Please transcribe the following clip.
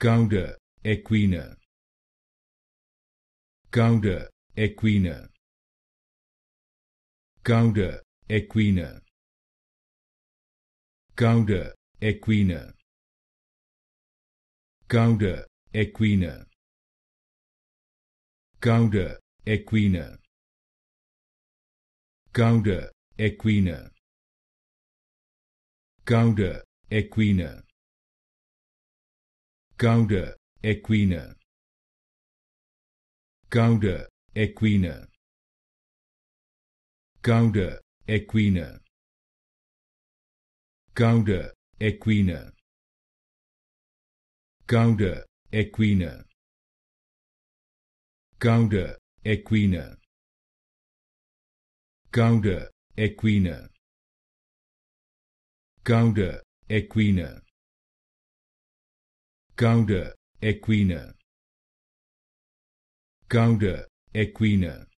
Gouda, equina. Gouda, equina. Gouda, equina. Gouda, equina. Gouda, equina. Gouda, equina. Gouda, equina. Gouda, equina. Gouda, equina. Gouda, equina. Gouda, equina. Gouda, equina. Gouda, equina. Gouda, equina. Gouda, equina. Gouda, equina. Gouda, equina. Gouda, equina.